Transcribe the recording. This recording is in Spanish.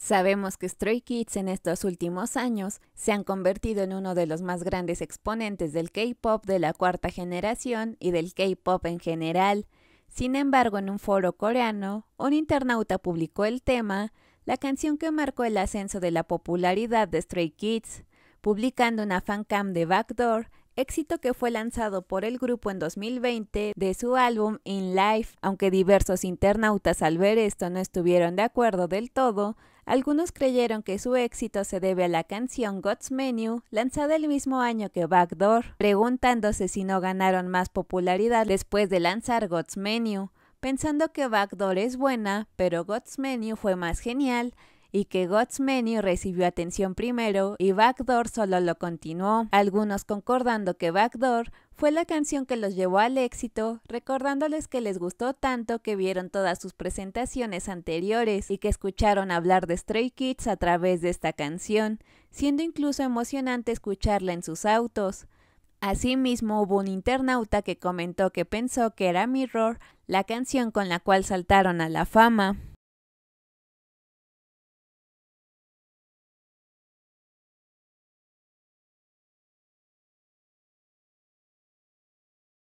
Sabemos que Stray Kids en estos últimos años se han convertido en uno de los más grandes exponentes del K-Pop de la cuarta generación y del K-Pop en general. Sin embargo, en un foro coreano, un internauta publicó el tema, la canción que marcó el ascenso de la popularidad de Stray Kids, publicando una fancam de Backdoor éxito que fue lanzado por el grupo en 2020 de su álbum In Life. Aunque diversos internautas al ver esto no estuvieron de acuerdo del todo, algunos creyeron que su éxito se debe a la canción God's Menu, lanzada el mismo año que Backdoor, preguntándose si no ganaron más popularidad después de lanzar God's Menu, pensando que Backdoor es buena, pero God's Menu fue más genial, y que God's Menu recibió atención primero y Backdoor solo lo continuó, algunos concordando que Backdoor fue la canción que los llevó al éxito, recordándoles que les gustó tanto que vieron todas sus presentaciones anteriores y que escucharon hablar de Stray Kids a través de esta canción, siendo incluso emocionante escucharla en sus autos. Asimismo, hubo un internauta que comentó que pensó que era Mirror la canción con la cual saltaron a la fama.